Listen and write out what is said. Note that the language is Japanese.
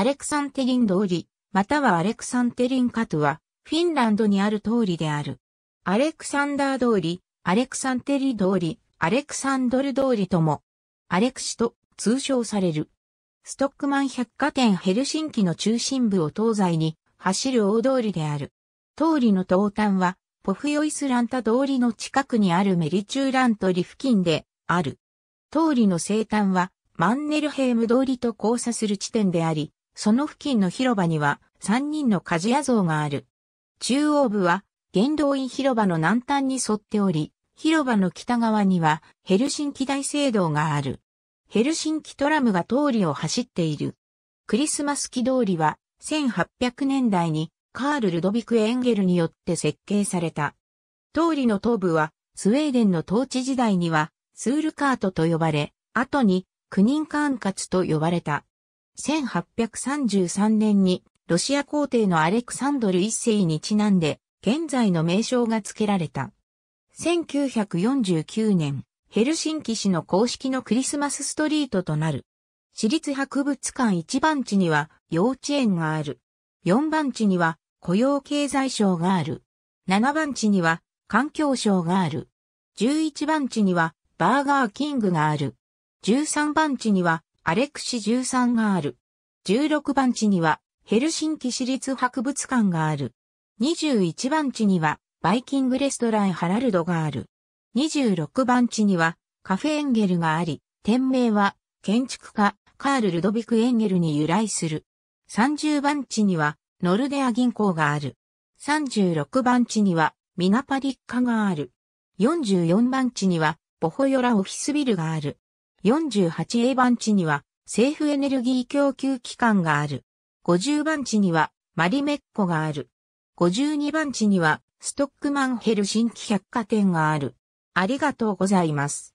アレクサンテリン通り、またはアレクサンテリンカトは、フィンランドにある通りである。アレクサンダー通り、アレクサンテリ通り、アレクサンドル通りとも、アレクシと通称される。ストックマン百貨店ヘルシンキの中心部を東西に走る大通りである。通りの東端は、ポフヨイスランタ通りの近くにあるメリチューラントリ付近である。通りの西端は、マンネルヘーム通りと交差する地点であり、その付近の広場には3人の鍛冶屋像がある。中央部は元動院広場の南端に沿っており、広場の北側にはヘルシンキ大聖堂がある。ヘルシンキトラムが通りを走っている。クリスマス木通りは1800年代にカール・ルドビク・エンゲルによって設計された。通りの東部はスウェーデンの統治時代にはスールカートと呼ばれ、後にクニンカと呼ばれた。1833年にロシア皇帝のアレクサンドル一世にちなんで現在の名称が付けられた。1949年、ヘルシンキ市の公式のクリスマスストリートとなる。私立博物館1番地には幼稚園がある。4番地には雇用経済省がある。7番地には環境省がある。11番地にはバーガーキングがある。13番地にはアレクシ13がある。16番地には、ヘルシンキ市立博物館がある。21番地には、バイキングレストランハラルドがある。26番地には、カフェエンゲルがあり、店名は、建築家、カール・ルドビク・エンゲルに由来する。30番地には、ノルデア銀行がある。36番地には、ミナパリッカがある。44番地には、ボホヨラオフィスビルがある。48A 番地には政府エネルギー供給機関がある。50番地にはマリメッコがある。52番地にはストックマンヘル新規百貨店がある。ありがとうございます。